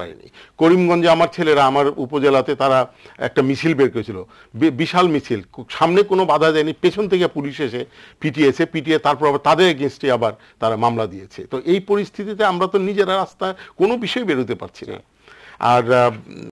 পারিনি করিমগঞ্জে আমার ছেলেরা আমার উপজেলাতে তারা একটা মিছিল বের করেছিল বিশাল মিছিল সামনে কোনো বাধা দেয়নি পেছন থেকে পুলিশ এসে পিটিয়েছে পিটিয়ে তারপর আবার তাদের এগেনস্টে আবার তারা মামলা দিয়েছে তো এই পরিস্থিতিতে আমরা তো নিজেরা রাস্তায় কোনো বিষয়ে বেরোতে পারছি না আর